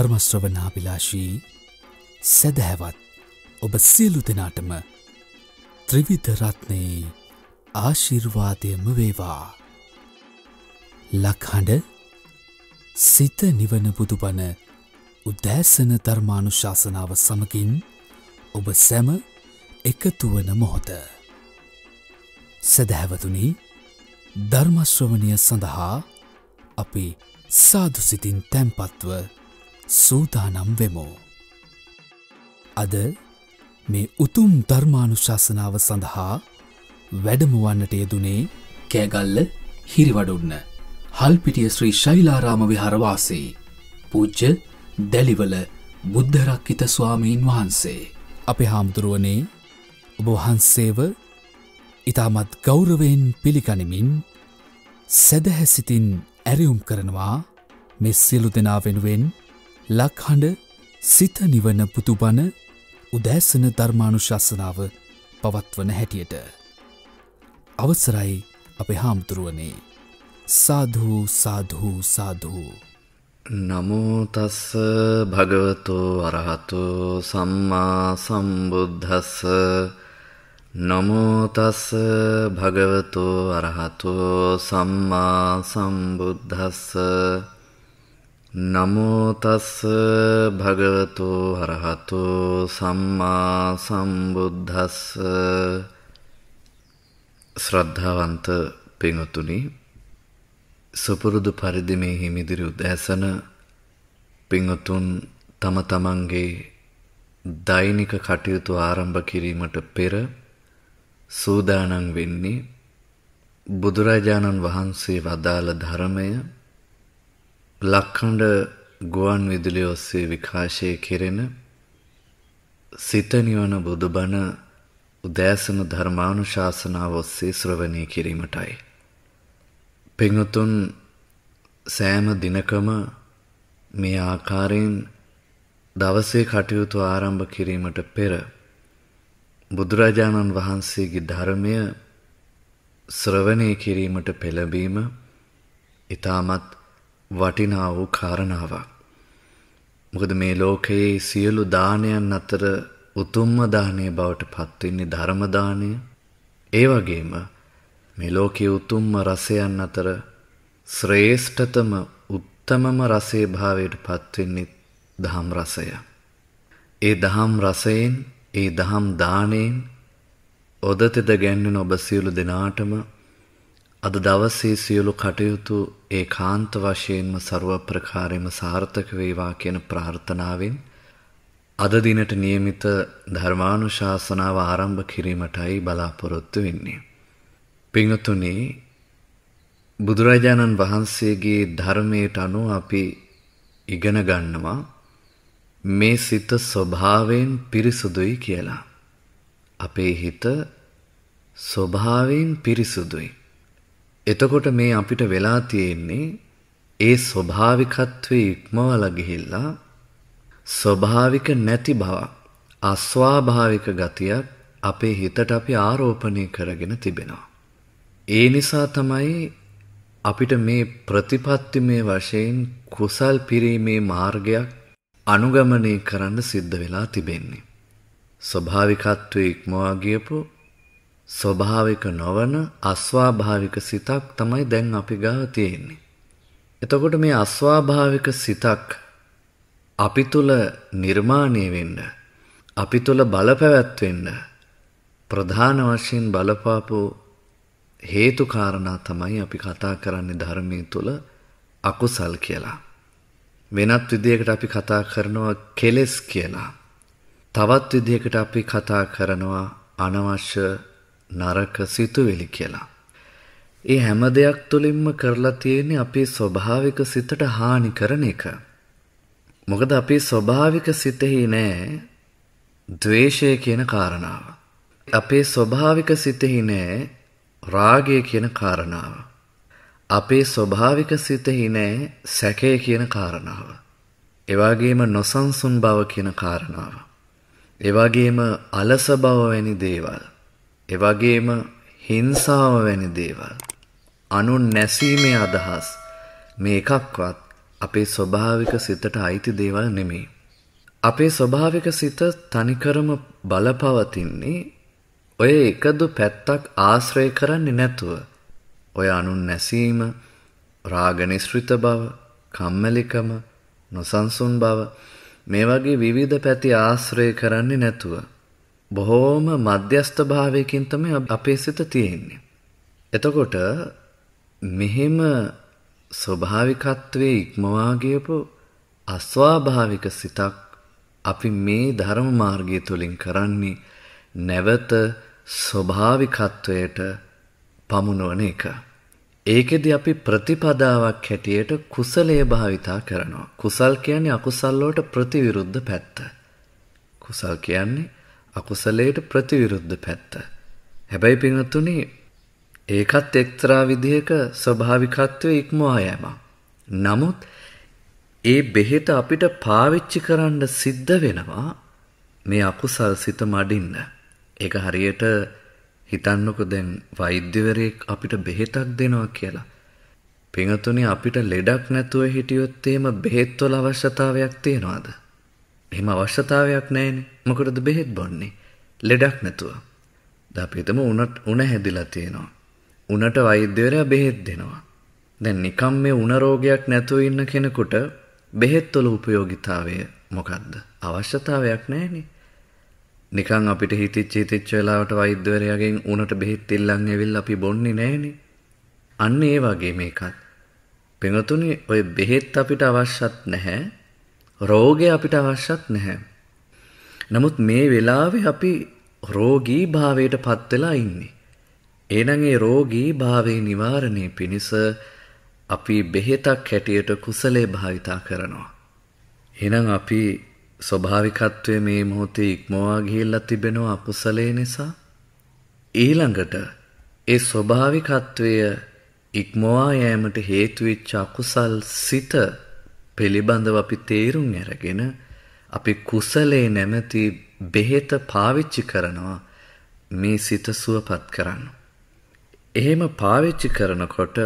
ධර්මශ්‍රවනාභිලාශී සැදැහැවත් ඔබ සියලු දෙනාටම ත්‍රිවිධරත්නයේ ආශිර්වාදයම වේවා. ලක්හඬ සිත නිවන බුදුබන උදෑසන ධර්මානු ශාසනාව සමකින් ඔබ සැම එකතුවන මොහොත. සැදැහැවතුනි ධර්මශ්‍රවණය සඳහා අපි සාධසිතින් තැන්පත්ව සූතානම් වෙමෝ. අද මේ උතුම් ධර්මානුශාසනාව සඳහා වැඩමුවන්නට යෙදුනේ කෑගල්ල හිරිවඩුන්න හල්පිටිය ශ්‍රී ශෛලාරාම විහරවාසේ පූජ්ජ දැලිවල බුද්ධරක්කිත ස්වාමීන් වහන්සේ. අපේ හාමුදුරුවනේ ඔබවහන්සේව ඉතාමත් ගෞරවයෙන් පිළිගනිමින් සැදැහැසිතින් ඇරියුම් කරනවා මෙ සියලු දෙනා වෙනුවෙන් ලක්හඬ සිත නිවන පුතුබන උදෑසන ධර්මානුශාසනාව පවත්වන හැටියට. අවසරයි අපේ හාමුදුරුවනේ සාධූ සාධූ සාධූ. නමුතස්ස භගවතෝ අරහතු සම්මා සම්බුද්ධස්ස නමුතස්ස භගවතෝ අරහතෝ සම්මා සම්බුද්ධස්ස නමෝතස්ස භගවතු හරහතු සම්මා සම්බුද්ධස්ස ශ්‍රද්ධාවන්ත පෙනුතුනි සුපුරුදු පරිදි මේ හිමිදිරි උදෑසන පිංවතුන් තම තමන්ගේ දෛනික කටයුතු ආරම්භ කිරීමට පෙර සූදානම් වෙන්නේ බුදුරජාණන් වහන්සේ වදාළ ධර්මය ලක්කඩ ගුවන් විදුලි ඔස්සේ විකාශය කෙරෙන සිතනිවන බුදුබණ උදෑසන ධර්මානු ශාසනාව ඔස්සේ ශ්‍රවණය කිරීමටයි. පෙඟතුන් සෑම දිනකම මේ ආකාරයෙන් දවසේ කටයුතු ආරම්භ කිරීමට පෙර බුදුරජාණන් වහන්සේගේ ධර්මය ශ්‍රවණය කිරීමට පෙළඹීම ඉතාමත් වටිනා වූ කාරණාවක්. මොකද මේ ලෝකයේ සියලු දානයන් අතර උතුම්ම දානය බවට පත්වෙන්නේ ධර්ම දානය. ඒ වගේම මේ ලෝකයේ උතුම්ම රසයන් අතර ශ්‍රේෂ්ඨතම උත්තමම රසේ භාවයට පත්වෙන්නේ දහම් රසය. ඒ දහම් රසයෙන් ඒ දහම් දාණයෙන් ඔද තෙද ගැන්වෙන ඔබ සියලු දෙනාටම අද දවසේ සියලු කටයුතු ඒ කාන්ත වශයෙන්ම ਸਰව ප්‍රකාරෙම සාර්ථක වේවා කියන ප්‍රාර්ථනාවෙන් අද දිනට નિયમિત ධර්මානුශාසනාව ආරම්භ කිරීමටයි බලාපොරොත්තු වෙන්නේ. පින්තුනි බුදුරජාණන් වහන්සේගේ ධර්මයට අනුව අපි ඉගෙන ගන්නවා මේ සිත ස්වභාවයෙන් පිරිසුදුයි කියලා. අපේ හිත ස්වභාවයෙන් පිරිසුදුයි. එතකොට මේ අපිට වෙලා තියෙන්නේ ඒ ස්වභාවිකත්වයේ ඉක්මවලා ගිහිල්ලා ස්වභාවික නැති බව අස්වාභාවික ගතියක් අපේ හිතට අපි ආරෝපණය කරගෙන තිබෙනවා. ඒ නිසා තමයි අපිට මේ ප්‍රතිපත්තිමය වශයෙන් කුසල් පිරීමේ මාර්ගයක් අනුගමනය කරන්න සිද්ධ වෙලා තිබෙන්නේ. ස්වභාවිකත්වයේ ඉක්මවා ගියපු ස්වභාවික නොවන අස්වාභාවික සිතක් තමයි දැන් අපි ගාව තියෙන්නේ. එතකොට මේ අස්වාභාවික සිතක් අපි තුල නිර්මාණය වෙන්න අපි තුල බලපැවැත්වෙන්න ප්‍රධාන වශයෙන් බලපාපු හේතු කාරණා තමයි අපි කතා කරන්නේ ධර්මයේ තුල අකුසල් කියලා. වෙනත් විදිහකට අපි කතා කරනවා කෙලෙස් කියලා. තවත් විදිහකට අපි කතා කරනවා අනවශ්‍ය නරක සිතුවිලි කියලා. ඒ හැම දෙයක් තුළින්ම කරලා තියෙන්නේ අපේ ස්වභාවික සිතට හානි කරන එක. මොකද අපේ ස්වභාවික සිතෙහි නෑ ද්වේෂය කියන කාරණාව. අපේ ස්වභාවික සිතෙහි නෑ රාගය කියන කාරණාව. අපේ ස්වභාවික සිතෙහි නෑ සැකය කියන කාරණාව. එවාගේම නොසන්සුන් බව කියන කාරණාව. එවාගේම අලස බව වැනි දේවල්. එවගේම හිංසාව වැනි දේවල් අනුන් නැසීමේ අදහස් මේ එකක්වත් අපේ ස්වභාවික සිතට අයිති දේවල් නෙමෙයි. අපේ ස්වභාවික සිත තනිකරම බලපවතින්නේ ඔය එකදු පැත්තක් ආශ්‍රය කරන්නේ නැතුව ඔය අනුන් නැසීම රාගනිස්ෘත බව කම්මැලිකම නොසන්සුන් බව මේ වගේ විවිධ පැති ආශ්‍රය කරන්නේ නැතුව බොහෝම මධ්‍යස්ථ භාවයකින් තමයි අපේ සිත තියෙන්නේ. එතකොට මෙහෙම ස්වභාවිකත්වයේ ඉක්මවා ගියපු අස්වාභාවික සිතක් අපි මේ ධර්ම මාර්ගය තුලින් කරන්නේ නැවත ස්වභාවිකත්වයට පමුණුවන එක. ඒකෙදි අපි ප්‍රතිපදාවක් හැටියට කුසලයේ භාවිතා කරනවා. කුසල් කියන්නේ අකුසල් වලට ප්‍රතිවිරුද්ධ පැත්ත. කුසල් කියන්නේ අකුසලයට ප්‍රතිවිරුද්ධ පැත්ත. හැබැයි පිහතුනි ඒකත් එක්තරා විදිහක ස්වභාවිකත්වය ඉක්මවා යෑම. නමුත් ඒ බෙහෙත අපිට පාවිච්චි කරන්න සිද්ධ වෙනවා මේ අකුසල් සිත මඩින්න. ඒක හරියට හිතන්නකො දැන් වෛද්‍යවරයෙක් අපිට බෙහෙතක් දෙනවා කියලා. පිඟතුනි අපිට ලෙඩක් නැතුව හිටියොත් එහෙම බෙහෙත්වල අවශ්‍යතාවයක් තියෙනවද? එහෙම අවශ්‍යතාවයක් නැහැනේ. මොකටද බෙහෙත් බොන්නේ? ලෙඩක් නැතුව. දැන් අපි හිතමු උණට උණ හැදිලා තියෙනවා. උණට වෛද්‍යවරයා බෙහෙත් දෙනවා. දැන් නිකම් මේ උණ රෝගයක් නැතුව ඉන්න කෙනෙකුට බෙහෙත් වල ප්‍රයෝගිතාවය මොකද්ද? අවශ්‍යතාවයක් නැහැනේ. නිකන් අපිට හිතෙච්ච හිතෙච්ච වෙලාවට වෛද්‍යවරයාගෙන් උණට බෙහෙත් ඉල්ලන් ඇවිල්ලා අපි බොන්නේ නැහනේ. අන්න ඒ වගේ මේකත්. පෙනතුනි ඔය බෙහෙත් අපිට අවශ්‍යත් නැහැ. රෝගය අපිට අවශ්‍යත් නැහැ. නමුත් මේ වෙලාවේ අපි රෝගී භාවයට පත් වෙලා ඉන්නේ. එහෙනම් ඒ රෝගී භාවයේ නිවාරණය පිණිස අපි බෙහෙතක් හැටියට කුසලයේ භාවිතා කරනවා. එහෙනම් අපි ස්වභාවිකත්වයේ මේ මොහොතේ ඉක්මවා ගිහිල්ලා තිබෙනවා අකුසලයේ නිසා. ඊළඟට ඒ ස්වභාවිකත්වය ඉක්මවා යෑමට හේතු වෙච්ච අකුසල් සිත පිළිබඳව අපි තේරුම් ඇරගෙන අපි කුසලේ නැමැති බෙහෙත පාවිච්චි කරනවා මේ සිත සුවපත් කරන්න. එහෙම පාවිච්චි කරනකොට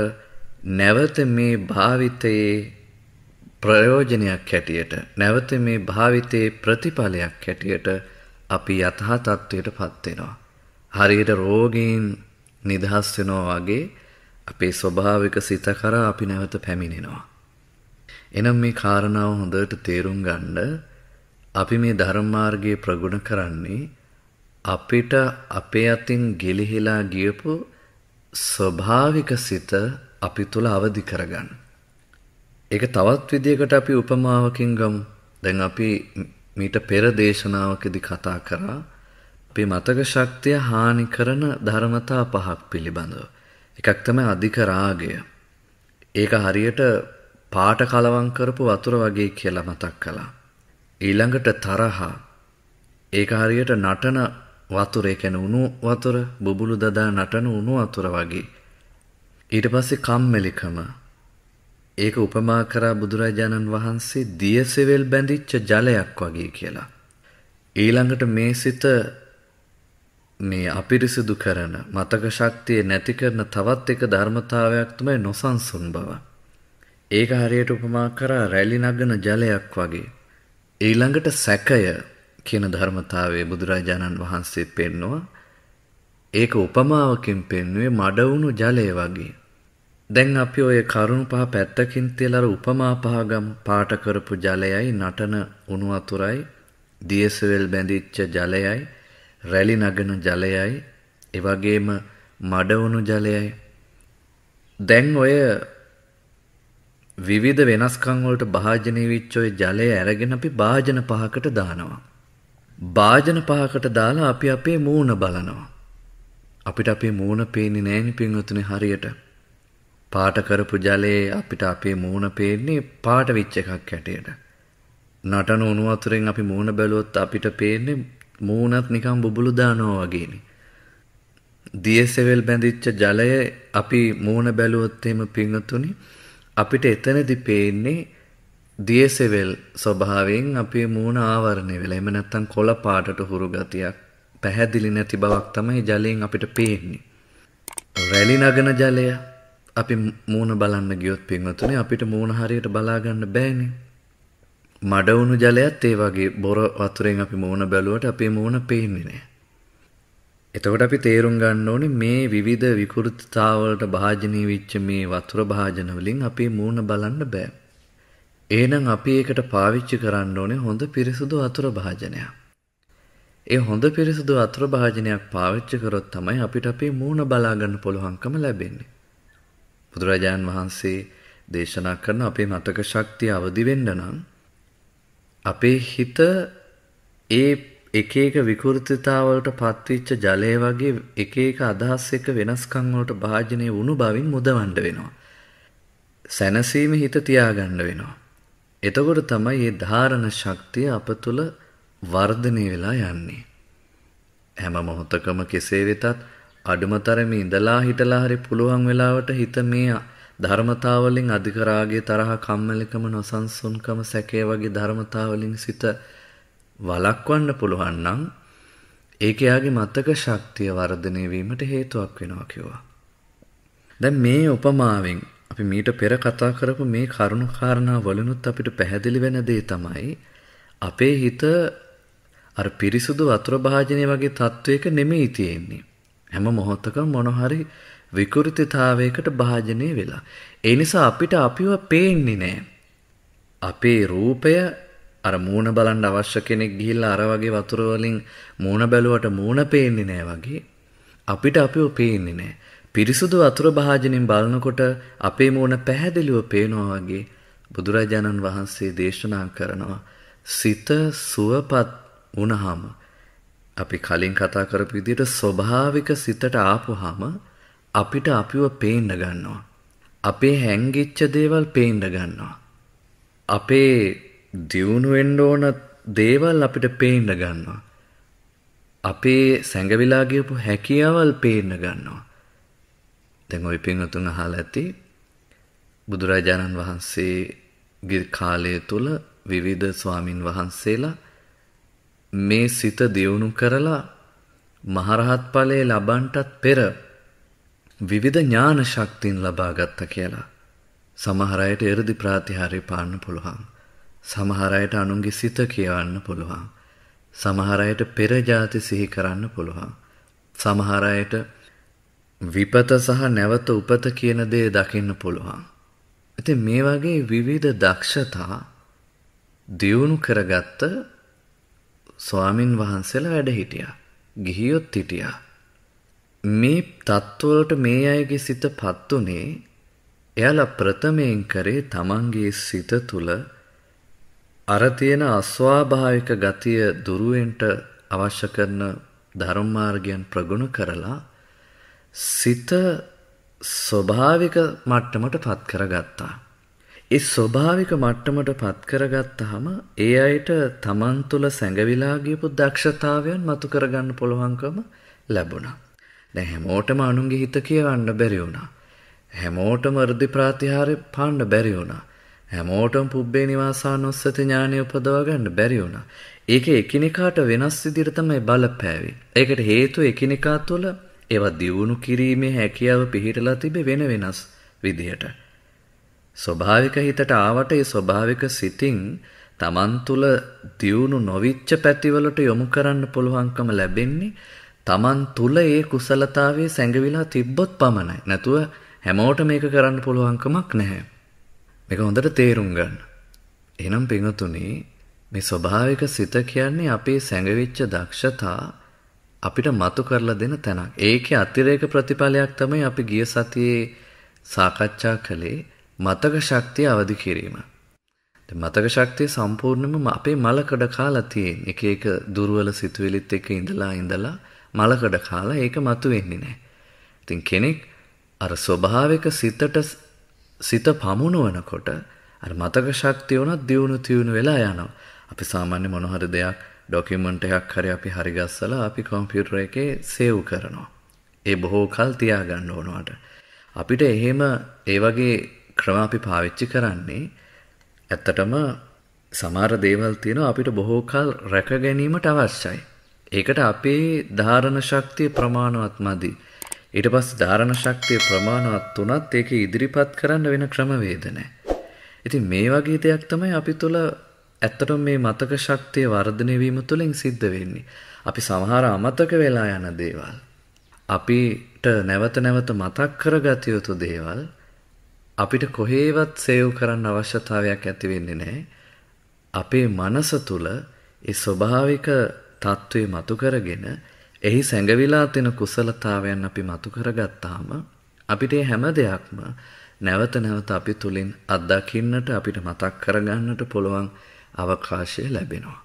නැවත මේ භාවිතයේ ප්‍රයෝජනයක් හැටියට නැවත මේ භාවිතයේ ප්‍රතිඵලයක් හැටියට අපි යථා තත්ත්වයට පත්වෙනවා. හරියට රෝගීන් නිදහස් වෙනවා වගේ අපේ ස්වභාවික සිත කරා අපි නැවත පැමිණෙනවා. එනම් මේ කාරණාව හොඳට තේරුම් ගන්න අපි මේ ධර්මාර්ගයේ ප්‍රගුණ කරන්නේ අපිට අපේ අතින් ගෙලිහිලා ගියපු ස්වභාවික සිත අපි තුළ අවදි කරගන්න. ඒක තවත් විදියකට අපි උපමාවකින් ගමු. දැන් අපි මීට පෙර දේශනාවකදී කතා කරා අපේ මතක ශක්තිය හානි කරන ධර්මතා පහක් පිළිබඳව. එකක් තමයි අධික රාගය. ඒක හරියට පාට කලවම් කරපු වතුර වගේ කියලා මතක් කළා. ඊළඟට තරහා ඒක හරියට නටන වතුර ඒ කියන්නේ උණු වතුර බුබුලු දදා නටන උණු වතුර වගේ. ඊට පස්සේ කම්මැලිකම ඒක උපමා කරා බුදුරජාණන් වහන්සේ දියසෙවල් බැඳිච්ච ජලයක් වගේ කියලා. ඊළඟට මේ සිත මේ අපිරිසිදු කරන මතක ශක්තිය නැති කරන තවත් එක ධර්මතාවයක් තමයි නොසන්සුන් බව. ඒක හරියට උපමා කරා රැලි නගන ජලයක් වගේ. ඊළඟට සැකය කියන ධර්මතාවයේ බුදුරජාණන් වහන්සේ පෙන්නවා. ඒක උපමාවකින් පෙන්වුවේ මඩ වුණු ජලය වගේ. දැන් අපි ඔය කරුණු පහ පැත්තකින් තියලා උපමා පහගම් පාට කරපු ජලයයි නටන උණු වතුරයි දියසෙවල් බැඳිච්ච ජලයයි රැලි නගන ජලයයි එවැගේම මඩ උණු ජලයයි දැන් ඔය විවිධ වෙනස්කම් වලට භාජනය වෙච්ච ওই ජලය අරගෙන අපි භාජන පහකට දානවා. භාජන පහකට දාලා අපි අපේ මූණ බලනවා. අපිට අපේ මූණ පේන්නේ නැහෙනි පින්වතුනි හරියට. පාට කරපු ජලයේ අපිට අපේ මූණ පේන්නේ පාට විච් එකක් හැටියට. නටන උණු වතුරෙන් අපි මූණ බැලුවොත් අපිට පේන්නේ මූණත් නිකන් බුබුලු දානවා වගේනේ. දියසෙවල් බැඳිච්ච ජලය අපි මූණ බැලුවොත් එහෙම පිඟතුනි අපිට එතනදි පේන්නේ දියසෙවල් ස්වභාවයෙන් අපේ මූුණ ආවරණය වෙලා එම නැත්තම් කොළ පාටට හුරු ගතියක් පැහැදිලි නැති බවක් තමයි ජලයෙන් අපිට පේන්නේ. රැලි නගන ජලය අපි මූුණ බලන්න ගියොත් පින්වතුනේ අපිට මූුණ හරියට බලාගන්න බෑනේ. මඩවුණු ජලයත් ඒ වගේ බොර වතුරෙන් අපි මූුණ බැලුවට අපේ මූුණ පේන්නේ නෑ. එතකොට අපි තේරුම් ගන්න ඕනේ මේ විවිධ විකෘතිතාවලට භාජනීය වෙච්ච මේ වතුර භාජන වලින් අපේ මූණ බලන්න බෑ. එහෙනම් අපි ඒකට පාවිච්චි කරන්න ඕනේ හොඳ පිරිසුදු වතුර භාජනයක්. ඒ හොඳ පිරිසුදු වතුර භාජනයක් පාවිච්චි කරොත් තමයි අපිට අපේ මූණ බලා ගන්න පුළුවන්කම ලැබෙන්නේ. බුදුරජාන් වහන්සේ දේශනා කරන අපේ මතක ශක්තිය අවදි වෙන්න නම් අපේ හිත ඒ එක එක විකෘතිතාවලට පත්විච්ච ජලය වගේ එක එක අදහස් එක වෙනස්කම් වලට භාජනය වුණු බවින් මුදවන්න වෙනවා. සැනසීම හිත තියාගන්න වෙනවා. එතකොට තමයි මේ ධාරණ ශක්තිය අප තුල වර්ධනය වෙලා යන්නේ. හැම මොහොතකම කෙසේ වෙතත් අඩුමතරමේ ඉඳලා හිටලා හරි පුළුවන් වෙලාවට හිත මේ ධර්මතාවලින් අධික රාගයේ තරහ කම්මැලිකම නොසන්සුන්කම සැකය වගේ ධර්මතාවලින් සිත වලක්වන්න පුළුවන් නම් ඒක එයාගේ මතක ශක්තිය වර්ධනය වීමට හේතුවක් වෙනවා කිව්වා. දැන් මේ උපමාවෙන් අපි මීට පෙර කතා කරපු මේ කරුණු කාරණා වලිනුත් අපිට පැහැදිලි වෙන දේ තමයි අපේ හිත අර පිරිසුදු වතුර භාජනය වගේ තත්වයක නෙමෙයි තියෙන්නේ. හැම මොහොතකම මොන හරි විකෘතිතාවයකට භාජනය වෙලා. ඒ නිසා අපිට අපිව පේන්නේ නැහැ. අපේ රූපය අර මූණ බලන්න අවශ්‍ය කෙනෙක් ගිහිල්ලා අර වගේ වතුර වලින් මූණ බැලුවට මූණ පේන්නේ නෑ වගේ අපිට අපිව පේන්නේ නෑ. පිරිසුදු වතුර භාජනෙන් බලනකොට අපේ මූණ පැහැදිලිව පේනවා වගේ බුදුරජාණන් වහන්සේ දේශනා කරනවා සිත සුවපත් වුණාම අපි කලින් කතා කරපු විදිහට ස්වභාවික සිතට ආපුවාම අපිට අපිව පේන්න ගන්නවා. අපේ හැංගිච්ච දේවල් පේන්න ගන්නවා. අපේ දියුණු වෙන්න ඕන දේවල් අපිට පේන්න ගන්නවා. අපේ සැඟවිලා ගියපු හැකියාවල් පේන්න ගන්නවා. දැන් ওই පින්වතුන් අහලා ඇති බුදුරජාණන් වහන්සේගේ කාලය තුල විවිධ ස්වාමින් වහන්සේලා මේ සිත දියුණු කරලා මහරහත් ඵලයේ ලබන්ටත් පෙර විවිධ ඥාන ශක්තියන් ලබා ගත්තා කියලා සමහර අයට 이르දි ප්‍රාතිහාර්ය පාන්න පුළුවන්. සමහරයට අනුන්ගේ සිත කියවන්න පුළුවන්. සමහරයට පෙරජාති සිහි කරන්න පුළුවන්. සමහරයට විපත සහ නැවත උපත කියන දේ දකින්න පුළුවන්. ඇති මේ වගේ විවිධ දක්ෂතා දියුණු කරගත්ත ස්වාමින් වහන්සේලා වැඩ හිටිය. ගිහියොත් හිටියා. මේ තත්ත්වලට මේ අයගේ සිත පත්වනේ එයාල ප්‍රථමයෙන් කරේ තමන්ගේ සිත තුළ අර තියෙන අස්වාභාවික ගතිය දුරුවෙන්ට අවශ්‍ය කරන ධර්මමාර්ගයන් ප්‍රගුණ කරලා සිත ස්වභාවික මට්ටමට පත් කරගත්තා. ඒ ස්වභාවික මට්ටමට පත් කරගත්තාම ඒ අයට තමන් තුළ සැඟවිලා ගියපු දක්ෂතාවයන් මතු කරගන්න පුළුවන්කම ලැබුණා. දැන් හැමෝටම අනුන්ගේ හිත කියවන්න බැරි වුණා. හැමෝටම වර්ධි ප්‍රාතිහාර්ය පාන්න බැරි වුණා. හැමෝටම පුබ්බේ නිවාසාන ඔස්සත ඥානය උපදවා ගන්න බැරි වුණා. ඒක එකිනෙකාට වෙනස් විදිහට තමයි බලපෑවේ. ඒකට හේතුව එකිනෙකා තුළ ඒවා දියුණු කිරීමේ හැකියාව පිහිටලා තිබේ වෙන වෙනස් විදිහට. ස්වභාවික හිතට ආවට ඒ ස්වභාවික සිතින් Taman තුල දියුණු නොවිච්ච පැතිවලට යොමු කරන්න පුළුවන්කම ලැබෙන්නේ Taman තුල ඒ කුසලතාවයේ සැඟවිලා තිබ්බොත් පමණයි. නැතුව හැමෝට මේක කරන්න පුළුවන්කමක් නැහැ. මේක හොඳට තේරුම් ගන්න. එහෙනම් පින්වතුනි මේ ස්වභාවික සිත කියන්නේ අපේ සැඟවිච්ච දක්ෂතා අපිට මතු කරලා දෙන තැනක්. ඒකේ අතිරේක ප්‍රතිඵලයක් තමයි අපි ගිය සතියේ සාකච්ඡා කළේ මතක ශක්තිය අවදි කිරීම. මතක ශක්තිය සම්පූර්ණයෙන්ම අපේ මලකඩ කාලා තියෙන. එක එක දුර්වල සිතුවිලිත් එක්ක ඉඳලා ඉඳලා මලකඩ කාලා ඒක මතු වෙන්නේ නැහැ. ඉතින් කෙනෙක් අර ස්වභාවික සිතට සිත පමුණුවනකොට අර මතක ශක්තිය උනත් දියුණු තියුණු වෙලා යනවා. අපි සාමාන්‍ය මොන හරි දෙයක් ඩොකියුමන්ට් එකක් හරි අපි හරි ගස්සලා අපි කම්පියුටර් එකේ සේව් කරනවා. ඒ බොහෝ කල් තියාගන්න ඕනවට. අපිට එහෙම ඒ වගේ ක්‍රම අපි පාවිච්චි කරන්නේ ඇත්තටම සමාර දේවල් තියෙනවා අපිට බොහෝ කල් රැක ගැනීමට අවශ්‍යයි. ඒකට අපේ ධාරණ ශක්තිය ප්‍රමාණවත් මදි. ඊට පස් ධාරණ ශක්තිය ප්‍රමාණවත් වනත් ඒක ඉදිරිපත් කරන්න වෙන ක්‍රමවේද නෑ. ඉතින් මේ වගේ දෙයක් තමයි අපි තුළ ඇත්තට මේ මතක ශක්තිය වර්ධනයවීම තුළින් සිද්ධ වෙන්නේ. අපි සමහර අමතක වෙලා යන දේවල්. අපිට නැවත නැවත මතක් කරගත යුතු දේවල් අපිට කොහේවත් සේව් කරන්න අවශ්‍යතාවයක් ඇති වෙන්නේ නැහැ. අපේ මනස තුල ඒ ස්වභාවික తත්වේ මතු කරගෙන එහි සැඟවිලා තින කුසලතාවයන් අපි මතු කරගත්තාම අපිට හැම දෙයක්ම නැවත නැවත අපි තුලින් අත්දකින්නට අපිට මතක් කරගන්නට පුළුවන් අවකාශය ලැබෙනවා.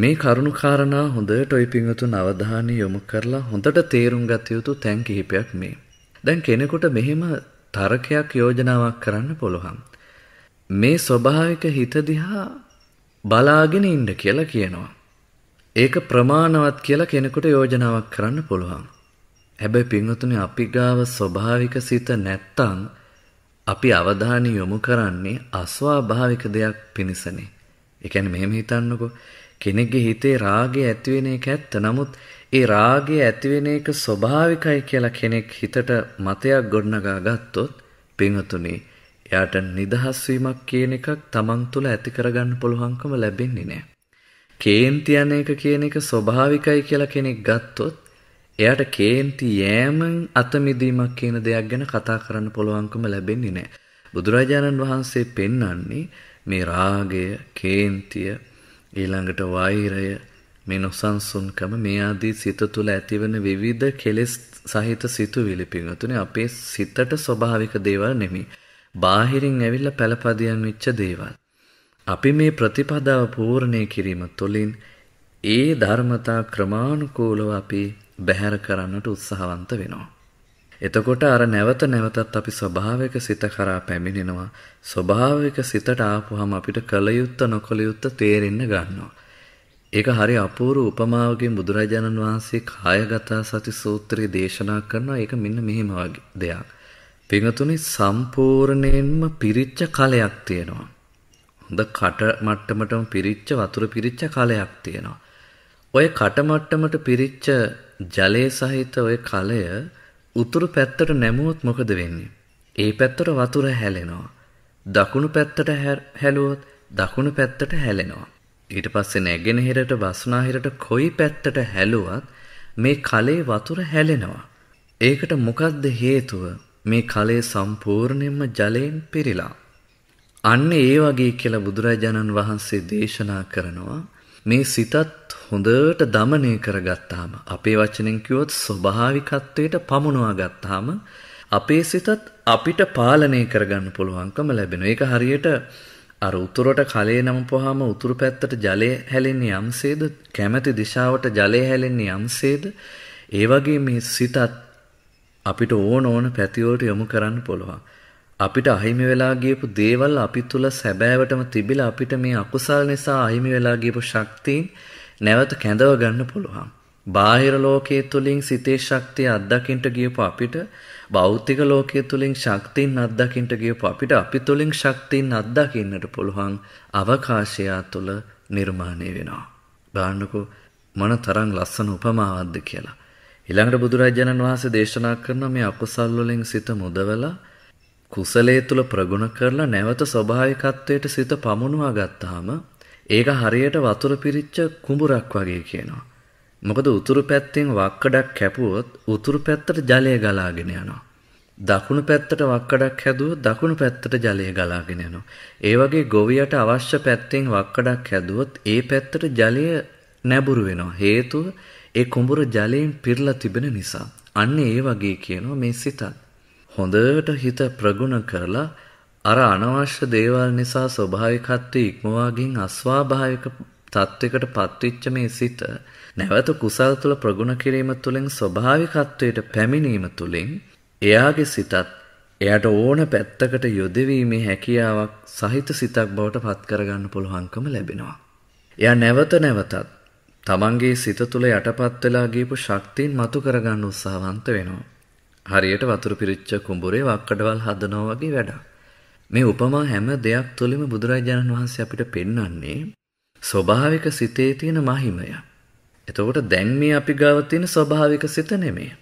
මේ කරුණු කාරණා හොඳට ඔය පිංගුතුන් අවධානය යොමු කරලා හොඳට තේරුම් ගත යුතු තැන් කිහිපයක් මේ. දැන් කෙනෙකුට මෙහෙම තරකයක් යෝජනාවක් කරන්න පුළුවන්. මේ ස්වභාවික හිත දිහා බලාගෙන ඉන්න කියලා කියනවා. ඒක ප්‍රමාණවත් කියලා කෙනෙකුට යෝජනාවක් කරන්න පුළුවන්. හැබැයි පින්වතුනි අපි ගාව ස්වභාවික සිත නැත්තම් අපි අවධානය යොමු කරන්නේ අස්වාභාවික දෙයක් පිණිසනේ. ඒ කියන්නේ මෙහෙම හිතන්නකෝ කෙනෙක්ගේ හිතේ රාගය ඇති වෙන එක ඇත්ත. නමුත් ඒ රාගය ඇති වෙන එක ස්වභාවිකයි කියලා කෙනෙක් හිතට මතයක් ගොඩනගා ගත්තොත් පින්වතුනි එයාට නිදහස් වීමක් කියන එකක් Taman තුල ඇති කරගන්න පුළුවන්කම ලැබෙන්නේ නැහැ. කේන්ති යන එක කියන එක ස්වභාවිකයි කියලා කෙනෙක් ගත්තොත් එයාට කේන්ති යෑමෙන් අතමිදීමක් කියන දෙයක් ගැන කතා කරන්න පුළුවන්කම ලැබෙන්නේ නැහැ. බුදුරජාණන් වහන්සේ පෙන්වන්නේ මේ රාගය, කේන්තිය, ඊළඟට වෛරය, මේ නොසන්සුන්කම මේ ආදී සිත තුළ ඇතිවන විවිධ කෙලෙස් සහිත සිතුවිලි පිඟුතුනේ අපේ සිතට ස්වභාවික දේවල් නෙමෙයි. බාහිරින් ඇවිල්ලා පළපදියම් වෙච්ච දේවල්. අපි මේ ප්‍රතිපදාව පූර්ණය කිරීම තුළින් ඒ ධර්මතා ක්‍රමානුකූලව අපි බැහැර කරන්නට උත්සාහවන්ත වෙනවා. එතකොට අර නැවත නැවතත් අපි ස්වභාවික සිත කරා පැමිණෙනවා. ස්වභාවික සිතට ආපුහම අපිට කලයුත්ත නොකලයුත්ත තේරෙන්න ගන්නවා. ඒක හරි අපූරු උපමාවකින් බුදුරජාණන් වහන්සේ කායගතා සති සූත්‍රයේ දේශනා කරනවා. ඒක මෙන්න මෙහෙම වගේ දෙයක්. පින්තුනි සම්පූර්ණයෙන්ම පිරිච්ච කලයක් තියෙනවා. හොඳ කට මට්ටමටම පිරිච්ච වතුර පිරිච්ච කලයක් තියෙනවා. ඔය කට මට්ටමට පිරිච්ච ජලය සහිත ඔය කලය උතුරු පැත්තට නැමුවොත් මොකද වෙන්නේ? ඒ පැත්තට වතුර හැලෙනවා. දකුණු පැත්තට හැලුවොත් දකුණු පැත්තට හැලෙනවා. ඊට පස්සේ නැගෙනහිරට බස්නාහිරට කොයි පැත්තට හැලුවත් මේ කලේ වතුර හැලෙනවා. ඒකට මොකක්ද හේතුව? මේ කලේ සම්පූර්ණයෙන්ම ජලයෙන් පිරීලා. අන්න ඒ වගේ කියලා බුදුරජාණන් වහන්සේ දේශනා කරනවා මේ සිතත් හොඳට দমনය කරගත්තාම අපේ වචනෙන් කිව්වොත් ස්වභාවිකත්වයට පමුණවා ගත්තාම අපේ සිතත් අපිට පාලනය කරගන්න පුළුවන්කම ලැබෙනවා. ඒක හරියට අර උතුරට කලේ නමපුවාම උතුරු පැත්තට ජලය හැලෙන්නේ යම්සේද කැමැති දිශාවට ජලය හැලෙන්නේ යම්සේද ඒ වගේ මේ සිතත් අපිට ඕන ඕන පැතිවලට යොමු කරන්න පුළුවන්. අපිට අහිමි වෙලා ගියපු දේවල් අපි තුල සැබෑවටම තිබිලා අපිට මේ අකුසල් නිසා අහිමි වෙලා ගියපු ශක්තියින් නැවත කැඳව ගන්න පුළුවන්. බාහිර ලෝකයේ තුලින් සිතේ ශක්තිය අත්දකින්ට ගියපු අපිට භෞතික ලෝකයේ තුලින් ශක්තියින් අත්දකින්ට ගියපු අපිට අපි තුලින් ශක්තියින් අත්දකින්නට පුළුවන් අවකාශය තුල නිර්මාණය වෙනවා. බලන්නකෝ මොන තරම් ලස්සන උපමාවක්ද කියලා. ඊළඟට බුදුරජාණන් වහන්සේ දේශනා කරන මේ අකුසල් වලින් සිත මුදවලා කුසලයේ තුල ප්‍රගුණ කරලා නැවත ස්වභාවිකත්වයට සිත පමුණුවා ගත්තාම ඒක හරියට වතුර පිරිච්ච කුඹුරක් වගේ කියනවා. මොකද උතුරු පැත්තෙන් වක්කඩක් කැපුවොත් උතුරු පැත්තට ජලය ගලාගෙන යනවා. දකුණු පැත්තට වක්කඩක් හැදුවොත් දකුණු පැත්තට ජලය ගලාගෙන යනවා. ඒ වගේ ගොවියට අවශ්‍ය පැත්තෙන් වක්කඩක් හැදුවොත් ඒ පැත්තට ජලය නැඹුරු වෙනවා. හේතුව ඒ කුඹුර ජලයෙන් පිරලා තිබෙන නිසා. අන්න ඒ වගේ කියනවා මේ සිතත්. හොඳට හිත ප්‍රගුණ කරලා අර අනවශ්‍ය දේවල් නිසා ස්වභාවිකත්වයේ ඉක්මවාගින් අස්වාභාවික තත්වයකට පත්වෙච්ච මේ සිත නැවත කුසල් තුළ ප්‍රගුණ කිරීම තුළින් ස්වභාවිකත්වයට පැමිණීම තුළින් එයාගේ සිතත් එයට ඕන පැත්තකට යොදවීමේ හැකියාවක් සහිත සිතක් බවට පත් කරගන්න පුළුවන්කම ලැබෙනවා. එයා නැවත නැවතත් තමන්ගේ සිත තුළ යටපත් වෙලා ගියපු ශක්තියින් මතු කරගන්න උත්සාහවන්ත වෙනවා. හරියට වතුර පිරිච්ච කුඹුරේ වක්කඩවල් හදනවා වගේ වැඩක්. මේ උපමා හැම දෙයක් තුළිම බුදුරජාණන් වහන්සේ අපිට පෙන්වන්නේ ස්වභාවික සිතේ තියෙන මහිමය. එතකොට දැන් මේ අපි ගාව තියෙන ස්වභාවික සිත නෙමෙයි.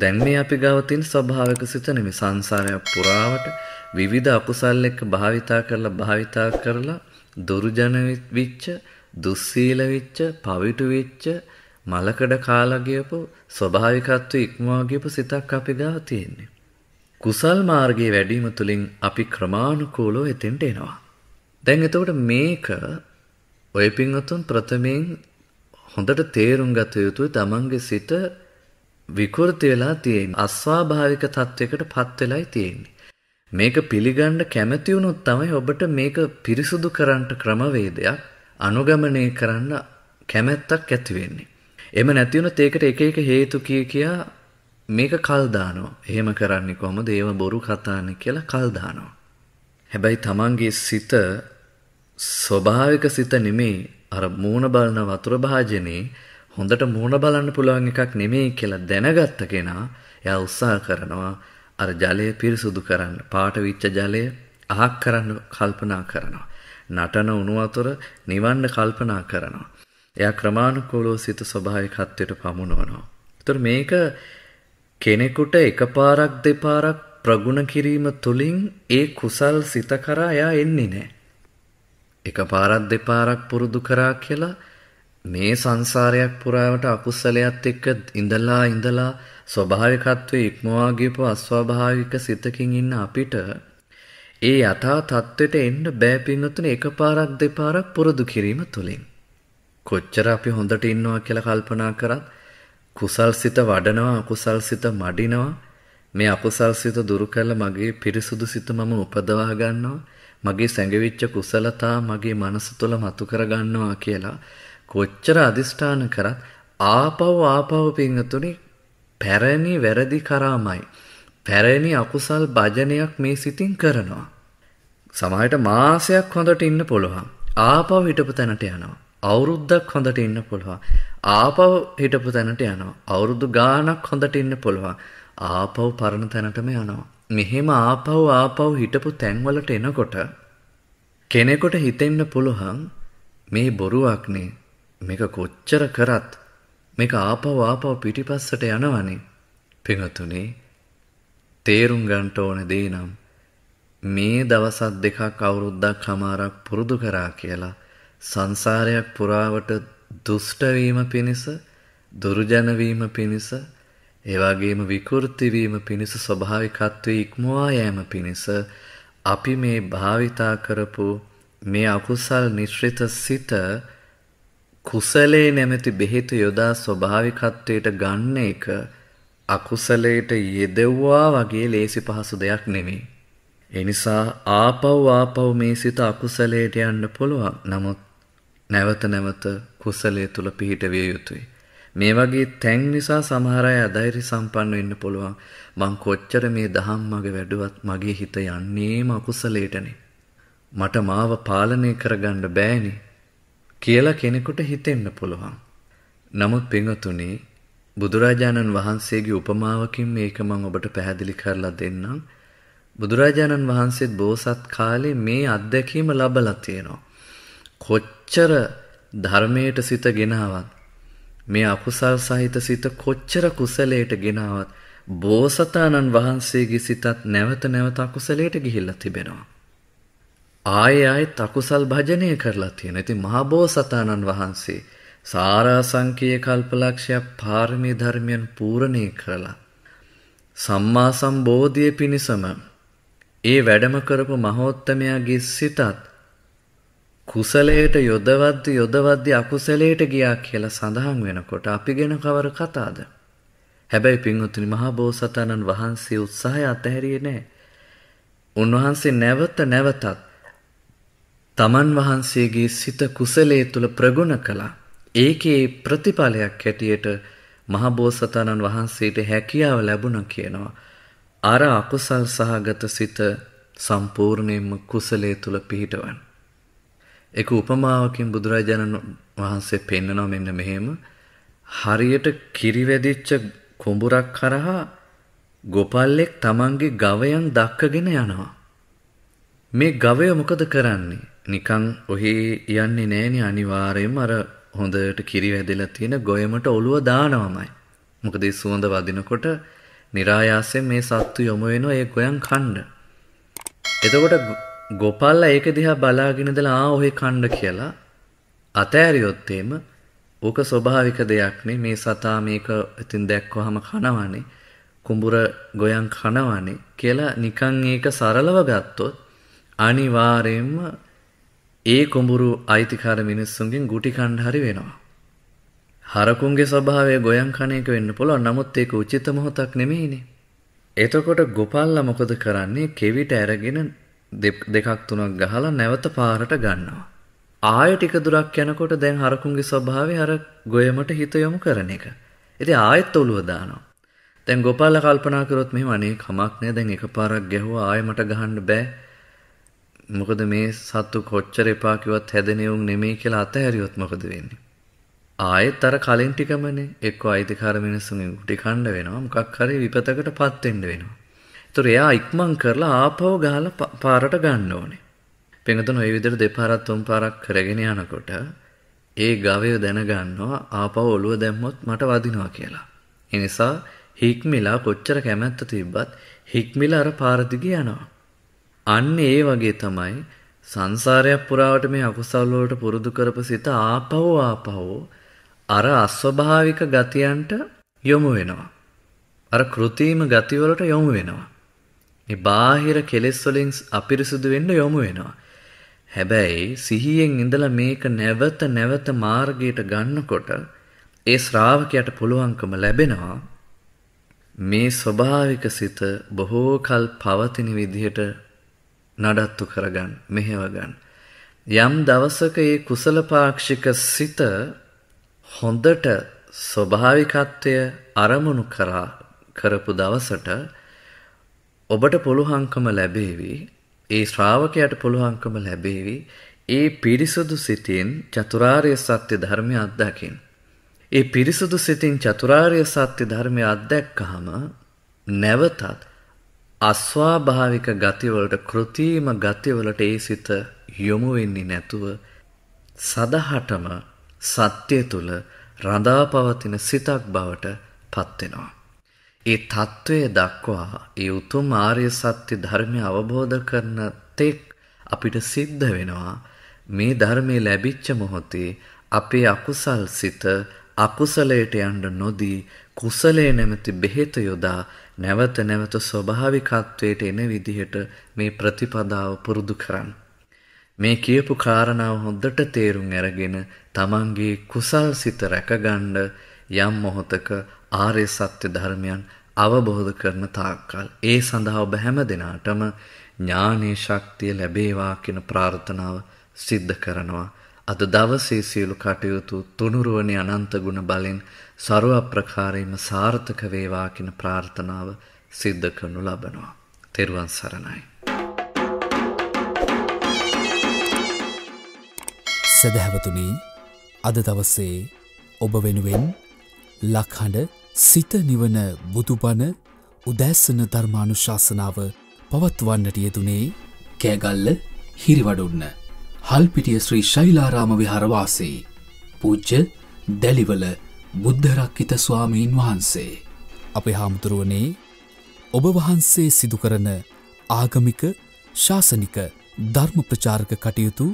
දැන් මේ අපි ගාව තියෙන ස්වභාවික සිත නෙමෙයි සංසාරයක් පුරාවට විවිධ අකුසල් එක්ක භාවිතා කරලා භාවිතා කරලා දුර්ජන විච්ච, දුස්සීල විච්ච, පවිතු විච්ච, මලකඩ කාලා ගියපු ස්වභාවිකත්වය ඉක්මවා ගියපු සිතක් අපි ගාව තියෙන්නේ. කුසල් මාර්ගයේ වැඩිම තුලින් අපි ක්‍රමානුකූලව එතෙන්ට එනවා. දැන් එතකොට මේක ඔය පින්වත්තුන් ප්‍රථමයෙන් හොඳට තේරුම් ගත යුතුයි තමන්ගේ සිත විකෘති වෙලා තියෙන්නේ. අස්වාභාවික තත්වයකට පත් වෙලායි තියෙන්නේ. මේක පිළිගන්න කැමැති වුණොත් තමයි ඔබට මේක පිරිසුදු කරන්න ක්‍රමවේදයක් අනුගමනය කරන්න කැමැත්තක් ඇති වෙන්නේ. එම නැතිවුණොත් ඒකට එක එක හේතු කිය කියා මේක කල්දානෝ එහෙම කරන්නේ කොහොම දේව බොරු කතාන්න කියලා කල්දානෝ. හැබැයි තමන්ගේ සිත ස්වභාවික සිත නෙමේ අර මූුණ බලන වතුර භාජනයේ හොඳට මූුණ බලන්න පුළුවන් එකක් නෙමේ කියලා දැනගත්ත කෙනා එයා උත්සාහ කරනවා අර ජලය පිරිසුදු කරන්න පාටවිච්ච ජලය අහක් කරන්න කල්පනා කරනවා. නටන උනුවතුර නිවන්න කල්පනා කරනවා. එයා ක්‍රමානුකූලව සිත ස්වභාවිකත්වයට පමුණවනවා. ඒතර මේක කෙනෙකුට එකපාරක් දෙපාරක් ප්‍රගුණ කිරීම තුළින් ඒ කුසල් සිත කරා එයා එන්නේ නැහැ. එකපාරක් දෙපාරක් පුරුදු කරා කියලා මේ සංසාරයක් පුරාවට අකුසලයත් එක්ක ඉඳලා ඉඳලා ස්වභාවිකත්වයේ ඉක්මවා ගියපු අස්වාභාවික සිතකින් ඉන්න අපිට ඒ යථා තත්ත්වයට එන්න බෑ පින්වතුනි එකපාරක් දෙපාරක් පුරුදු කිරීම තුලින් කොච්චර අපි හොඳට ඉන්නවා කියලා කල්පනා කරත් කුසල් සිත වඩනවා අකුසල් සිත මඩිනවා මේ අකුසල් සිත දුරු කරලා මගේ පිරිසුදු සිත මම උපදවා ගන්නවා මගේ සැඟවිච්ච කුසලතා මගේ මනස තුළ මතු කර ගන්නවා කියලා කොච්චර අදිෂ්ඨාන කරත් ආපව ආපව පිංගතුනි පැරණි වැරදි කරාමයි පැරණි අකුසල් භජනයක් මේ සිතින් කරනවා සමහරට මාසයක් හොඳට ඉන්න පුළුවන් ආපව හිටපු තැනට යනවා අවුරුද්දක් හොඳට ඉන්න පුළුවන්. ආපහු හිටපු තැනට යනවා. අවුරුදු ගාණක් හොඳට ඉන්න පුළුවන්. ආපහු පරණ තැනටම යනවා. මෙහෙම ආපහු ආපහු හිටපු තැන්වලට එනකොට කෙනෙකුට හිතෙන්න පුළුවන් මේ බොරුවක්නේ. මේක කොච්චර කරත් මේක ආපහු ආපහු පිටිපස්සට යනවනේ. පිඟතුනේ තේරුම් ගන්න ඕන දේ නම් මේ දවසක් දෙකක් අවුරුද්දක් හමාරක් පුරුදු කරා කියලා සංසාරයක් පුරාවට දුෂ්ටවීම පිණිස දුරුජනවීම පිණිස ඒවාගේම විකෘතිවීම පිණිස ස්වභාවිකත්වය ඉක්මවා යෑම පිණිස අපි මේ භාවිතා කරපු මේ අකුසල් නිශ්‍රිත සිත කුසලේ නැමැති බෙහෙත යොදා ස්වභාවිකත්වයට ගන්න එක අකුසලයට යෙදෙව්වා වගේ ලේසි පහසු දෙයක් නෙමේ. එනිසා ආපව් ආපව් මේ සිත අකුසලයට යන්න පුළුවන්. නමුත් නැවත නැවත කුසලයේ තුල පිහිටවිය යුතුයි. මේ වගේ තැන් නිසා සමහර අය අධෛර්ය සම්පන්න වෙන්න පුළුවන්. මං කොච්චර මේ දහම් මග වැඩුවත් මගේ හිත යන්නේම අකුසලයටනේ. මට මාව පාලනය කරගන්න බෑනේ කියලා කෙනෙකුට හිතෙන්න පුළුවන්. නමුත් පින්වතුනි බුදුරජාණන් වහන්සේගේ උපමාවකින් මේක මම ඔබට පැහැදිලි කරලා දෙන්නම්. බුදුරජාණන් වහන්සේත් බෝසත් කාලේ මේ අත්දැකීම ලබලා තියෙනවා. කොච්චර ධර්මයට සිත ගෙනාවත් මේ අකුසල් සහිත සිත කොච්චර කුසලයට ගෙනාවත් බෝසතාණන් වහන්සේගේ සිතත් නැවත නැවත අකුසලයට ගිහිල්ලා තිබෙනවා. ආයෙ ආයෙත් අකුසල් භජනය කරලා තියෙන. ඉතින් මහා බෝසතාණන් වහන්සේ සාරාසංකීය කල්පලක්ෂයක් පාරමී ධර්මයන් පූර්ණය කරලා සම්මා සම්බෝධිය පිණිසම ඒ වැඩම කරපු මහෝත්තමයාගේ සිතත් කුසලයට යොදවද්දි යොදවද්දි අකුසලයට ගියා කියලා සඳහන් වෙනකොට අපි ගැන කවර කතාද? හැබැයි පින්වත්නි මහා බෝසතාණන් වහන්සේ උත්සාහය අතහැරියේ නැහැ. උන්වහන්සේ නැවත නැවතත් තමන් වහන්සේගේ සිත කුසලයේ තුල ප්‍රගුණ කළා. ඒකේ ප්‍රතිඵලයක් හැටියට මහා බෝසතාණන් වහන්සේට හැකියාව ලැබුණා කියනවා. අර අකුසල් සහගත සිත සම්පූර්ණයෙන්ම කුසලයේ තුල පිහිටවන්න. එක උපමාවකින් බුදුරජාණන් වහන්සේ පෙන්නනවා මෙන්න මෙහෙම හරියට කිරිවැදිච්ච කොඹුරක් කරහා ගොපල්ලෙක් තමන්ගේ ගවයන් දක්කගෙන යනවා. මේ ගවය මොකද කරන්නේ? නිකන් ඔහි යන්නේ නෑනේ අනිවාර්යයෙන්ම අර හොඳට කිරි වැදලා තියෙන ගොයමට ඔළුව දානවමයි. මොකද ඒ සුවඳ වදිනකොට નિરાයාසයෙන් මේ සත්තු යොමු වෙනවා ඒ ගොයන් කන්න. එතකොට ගොපල්ල ඒක දිහා බලාගෙන ඉඳලා ආ ඔහෙ කණ්ඩ කියලා අතෑරියොත් එීම ඕක ස්වභාවික දෙයක් නේ මේ සතා මේක ඉතින් දැක්කොහම කනවනේ කුඹුර ගොයන් කනවනේ කියලා නිකන් ඒක සරලව ගත්තොත් අනිවාර්යයෙන්ම ඒ කුඹුරු අයිතිකාර මිනිස්සුන්ගෙන් ගුටි කණ්ඩ හරි වෙනවා හරකුන්ගේ ස්වභාවය ගොයන් කණ එක වෙන්න පුළුවන් නමුත් ඒක උචිත මොහොතක් නෙමෙයිනේ එතකොට ගොපල්ලා මොකද කරන්නේ කෙවිට අරගෙන දෙකක් තුනක් ගහලා නැවත පාරට ගන්නවා. ආය ටික දුරක් යනකොට දැන් හරකුන්ගේ ස්වභාවය අර ගොයමට හිත යොමු කරන එක. ඉතින් ආයෙත් ඔලුව දානවා. දැන් ගෝපාල කල්පනා කරොත් මෙහෙම අනේ කමක් නෑ දැන් එකපාරක් ගැහුවා ආයෙ මට ගහන්න බෑ. මොකද මේ සත්තු කොච්චර එපා කිව්වත් හැදෙන උන් නෙමෙයි කියලා අතහැරියොත් මොකද වෙන්නේ? ආයෙත් අර කලින් ටිකමනේ එක්ක අයිතිකාර මිනිස්සුන්ගේ උටි කණ්ඩ වෙනවා මොකක් හරි විපතකටපත් වෙන්න වෙනවා. තොර එයා ඉක්මං කරලා ආපව ගාල පාරට ගන්න ඕනේ. පෙනතුන ඔය විදිහට දෙපාරක් තුන් පාරක් කරගෙන යනකොට ඒ ගවය දැනගන්නවා ආපව ඔළුව දැම්මොත් මට වදිනවා කියලා. ඒ නිසා හික්මිලා කොච්චර කැමැත්ත තිබ්බත් හික්මිලා අර පාර දිගේ යනවා. අන්න ඒ වගේ තමයි සංසාරයක් පුරාවට මේ අකුසල් වලට පුරුදු කරපු සිත ආපව ආපව අර අස්වභාවික ගතියන්ට යොමු වෙනවා. අර කෘතිම ගතිවලට යොමු වෙනවා. මේ බාහිර කෙලෙස් වලින් අපිරිසුදු වෙන්න යොමු වෙනවා. හැබැයි සිහියෙන් ඉඳලා මේක නැවත නැවත මාර්ගයට ගන්නකොට ඒ ශ්‍රාවකයාට පුළුවන්කම ලැබෙනවා මේ ස්වභාවික සිත බොහෝ කල් පවතින විදිහට නඩත්තු කරගන්න මෙහෙව ගන්න. යම් දවසක ඒ කුසල පාක්ෂික සිත හොඳට ස්වභාවිකත්වය අරමුණු කරා කරපු දවසට ඔබට පුළුහංකම ලැබේවි ඒ ශ්‍රාවකයට පුළුහංකම ලැබේවි ඒ පිරිසුදු සිතින් චතුරාර්ය සත්‍ය ධර්මය අත්දකින්. ඒ පිරිසුදු සිතින් චතුරාර්ය සත්‍ය ධර්මය අත්දැක්කහම නැවතත් අස්වාභාවික ගතිවලට කෘතිීම ගතිවලට ඒ සිත යොමු වෙන්නේ නැතුව සදහටම සත්‍යය තුළ රඳාපවතින සිතක් බවට පත්වෙනවා. ඒ తත්වයේ දක්වා ඒ උතුම් ආර්ය සත්‍ය ධර්මය අවබෝධ කරන තෙක් අපිට සිද්ධ වෙනවා මේ ධර්මයේ ලැබිච්ච මොහොතේ අපේ අකුසල් සිත අකුසලයට යන්න නොදී කුසලයේ නැමැති බෙහෙත යොදා නැවත නැවත ස්වභාවිකත්වයට එන විදිහට මේ ප්‍රතිපදාව පුරුදු කරන්න. මේ කියපු කාරණාව හොඳට තේරුම් අරගෙන තමන්ගේ කුසල් සිත රැකගන්න යම් මොහොතක ආර්ය සත්‍ය ධර්මයන් අවබෝධ කරන තාක්කල් ඒ සඳහා ඔබ හැම දිනාටම ඥානීය ශක්තිය ලැබේවා කියන ප්‍රාර්ථනාව සිද්ධ කරනවා. අද දවසේ සියලු කටයුතු තුනුරුවන අනන්ත ගුණ බලෙන් ਸਰව ප්‍රකාරයෙන්ම සාර්ථක වේවා කියන ප්‍රාර්ථනාව සිද්ධ කරනු ලබනවා. තෙරුවන් සරණයි. සදහවතුනි අද දවසේ ඔබ වෙනුවෙන් ලක්හඬ සිත නිවන බුදුබණ උදැස්සන ධර්මානුශාසනාව පවත්වන්නට යෙදුනේ කෑගල්ල හිරිවඩුන්න. හල්පිටිය ශ්‍රී ශෛලාරාම විහාරවාසේ. පූජ්ජ දැලිවල බුද්ධරක්කිත ස්වාමීන් වහන්සේ. අපේ හාමුදුරුවනේ ඔබ වහන්සේ සිදුකරන ආගමික ශාසනික ධර්ම ප්‍රචාරක කටයුතු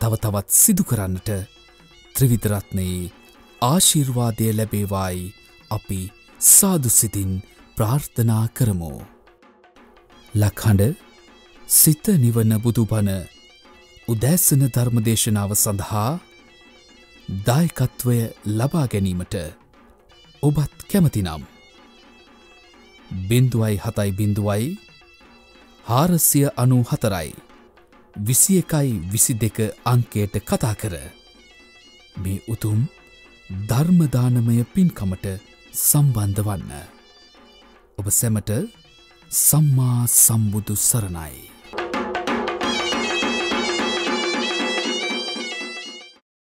තව තවත් සිදුකරන්නට ත්‍රිවිතරත්නයේ ආශිර්වාදය ලැබේවායි අපි සාදුසිතින් ප්‍රාර්ථනා කරමෝ. ලක්හඬ සිත නිවන බුදුබන උදැසන ධර්මදේශනාව සඳහා දායකත්වය ලබා ගැනීමට ඔබත් කැමතිනම්. බින්දුවයි හතයි බිඳුවයි හාරසිය අනු හතරයි විසි එකයි විසි දෙක අංකයට කතා කර මේ උතුම් ධර්මදානමය පින්කමට සම්බන්ධ වන්න. ඔබ සැමට සම්මා සම්බුදු සරණයි.